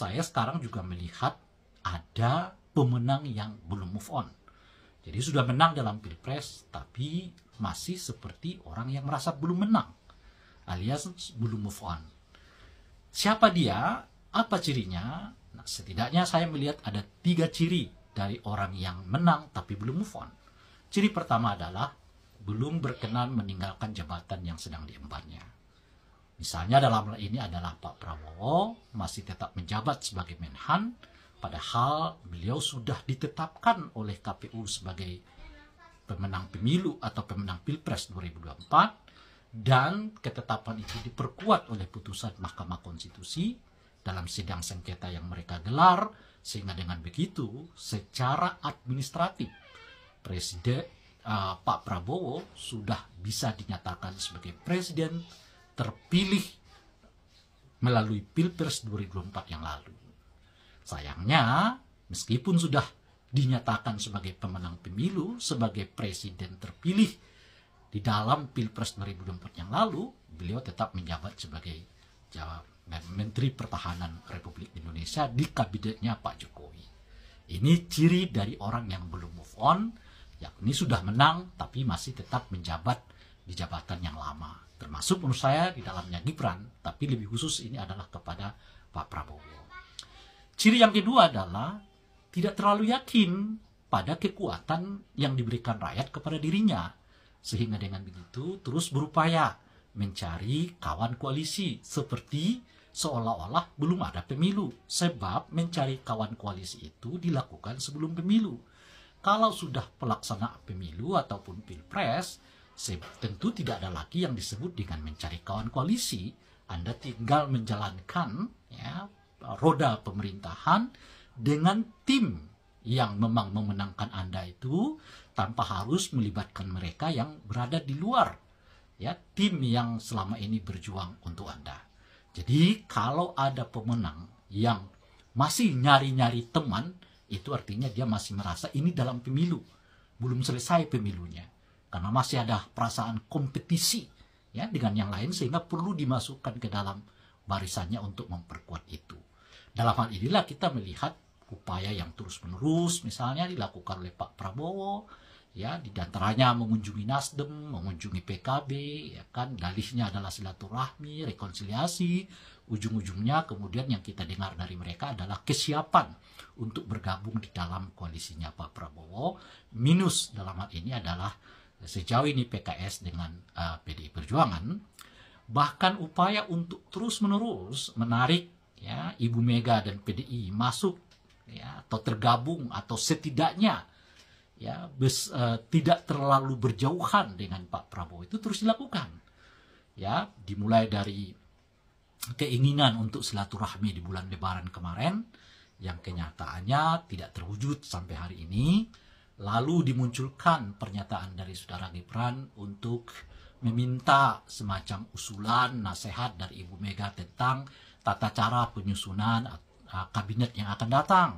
saya sekarang juga melihat ada pemenang yang belum move on. Jadi sudah menang dalam pilpres, tapi masih seperti orang yang merasa belum menang, alias belum move on. Siapa dia? Apa cirinya? Nah, setidaknya saya melihat ada tiga ciri dari orang yang menang tapi belum move on. Ciri pertama adalah belum berkenan meninggalkan jabatan yang sedang diembannya. Misalnya dalam hal ini adalah Pak Prabowo masih tetap menjabat sebagai Menhan, padahal beliau sudah ditetapkan oleh KPU sebagai pemenang pemilu atau pemenang Pilpres 2024 dan ketetapan itu diperkuat oleh putusan Mahkamah Konstitusi dalam sidang sengketa yang mereka gelar sehingga dengan begitu secara administratif Presiden uh, eh, Pak Prabowo sudah bisa dinyatakan sebagai presiden terpilih melalui Pilpres 2024 yang lalu. Sayangnya, meskipun sudah dinyatakan sebagai pemenang pemilu, sebagai presiden terpilih di dalam Pilpres 2024 yang lalu, beliau tetap menjabat sebagai jawab Menteri Pertahanan Republik Indonesia di kabinetnya Pak Jokowi. Ini ciri dari orang yang belum move on, yakni sudah menang tapi masih tetap menjabat di jabatan yang lama. Termasuk menurut saya di dalamnya Gibran, tapi lebih khusus ini adalah kepada Pak Prabowo. Ciri yang kedua adalah tidak terlalu yakin pada kekuatan yang diberikan rakyat kepada dirinya. Sehingga dengan begitu terus berupaya mencari kawan koalisi seperti seolah-olah belum ada pemilu sebab mencari kawan koalisi itu dilakukan sebelum pemilu. Kalau sudah pelaksana pemilu ataupun pilpres, Tentu tidak ada lagi yang disebut dengan mencari kawan koalisi. Anda tinggal menjalankan ya, roda pemerintahan dengan tim yang memang memenangkan Anda itu tanpa harus melibatkan mereka yang berada di luar ya tim yang selama ini berjuang untuk Anda. Jadi kalau ada pemenang yang masih nyari-nyari teman, itu artinya dia masih merasa ini dalam pemilu, belum selesai pemilunya karena masih ada perasaan kompetisi ya dengan yang lain sehingga perlu dimasukkan ke dalam barisannya untuk memperkuat itu. Dalam hal inilah kita melihat upaya yang terus-menerus misalnya dilakukan oleh Pak Prabowo ya di antaranya mengunjungi Nasdem, mengunjungi PKB, ya kan dalihnya adalah silaturahmi, rekonsiliasi, ujung-ujungnya kemudian yang kita dengar dari mereka adalah kesiapan untuk bergabung di dalam koalisinya Pak Prabowo. Minus dalam hal ini adalah sejauh ini PKS dengan uh, eh, PDI Perjuangan bahkan upaya untuk terus-menerus menarik ya Ibu Mega dan PDI masuk ya atau tergabung atau setidaknya ya bes, uh, tidak terlalu berjauhan dengan Pak Prabowo itu terus dilakukan ya dimulai dari keinginan untuk silaturahmi di bulan Lebaran kemarin yang kenyataannya tidak terwujud sampai hari ini lalu dimunculkan pernyataan dari saudara Gibran untuk meminta semacam usulan nasihat dari Ibu Mega tentang tata cara penyusunan uh, kabinet yang akan datang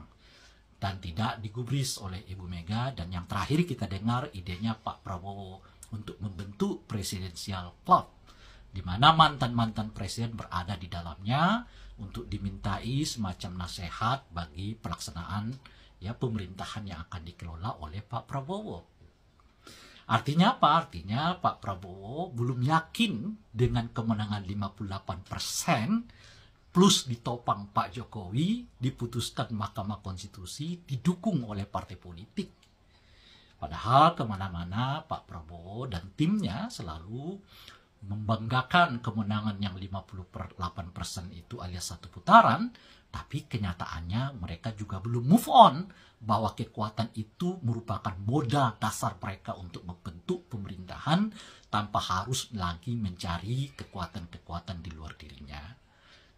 dan tidak digubris oleh Ibu Mega dan yang terakhir kita dengar idenya Pak Prabowo untuk membentuk presidensial club di mana mantan-mantan presiden berada di dalamnya untuk dimintai semacam nasihat bagi pelaksanaan ya pemerintahan yang akan dikelola oleh Pak Prabowo. Artinya apa? Artinya Pak Prabowo belum yakin dengan kemenangan 58% persen plus ditopang Pak Jokowi, diputuskan Mahkamah Konstitusi, didukung oleh partai politik. Padahal kemana-mana Pak Prabowo dan timnya selalu membanggakan kemenangan yang 58% itu alias satu putaran tapi kenyataannya mereka juga belum move on bahwa kekuatan itu merupakan modal dasar mereka untuk membentuk pemerintahan tanpa harus lagi mencari kekuatan-kekuatan di luar dirinya.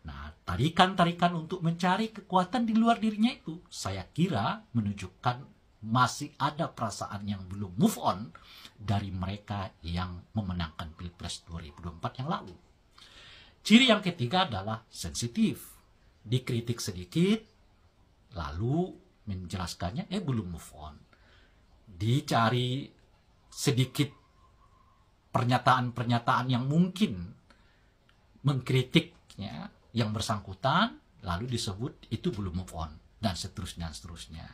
Nah, tarikan-tarikan untuk mencari kekuatan di luar dirinya itu saya kira menunjukkan masih ada perasaan yang belum move on dari mereka yang memenangkan Pilpres 2024 yang lalu. Ciri yang ketiga adalah sensitif dikritik sedikit, lalu menjelaskannya, eh belum move on. Dicari sedikit pernyataan-pernyataan yang mungkin mengkritiknya yang bersangkutan, lalu disebut itu belum move on, dan seterusnya, dan seterusnya.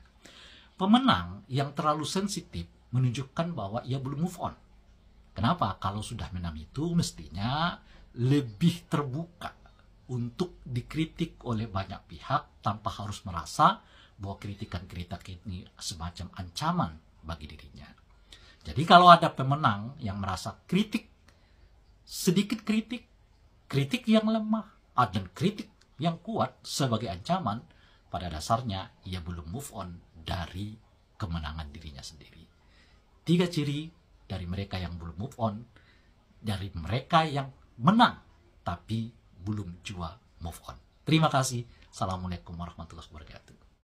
Pemenang yang terlalu sensitif menunjukkan bahwa ia belum move on. Kenapa? Kalau sudah menang itu mestinya lebih terbuka untuk dikritik oleh banyak pihak tanpa harus merasa bahwa kritikan-kritikan ini semacam ancaman bagi dirinya. Jadi kalau ada pemenang yang merasa kritik, sedikit kritik, kritik yang lemah, dan kritik yang kuat sebagai ancaman, pada dasarnya ia belum move on dari kemenangan dirinya sendiri. Tiga ciri dari mereka yang belum move on, dari mereka yang menang tapi belum jual move on. Terima kasih. Assalamualaikum warahmatullahi wabarakatuh.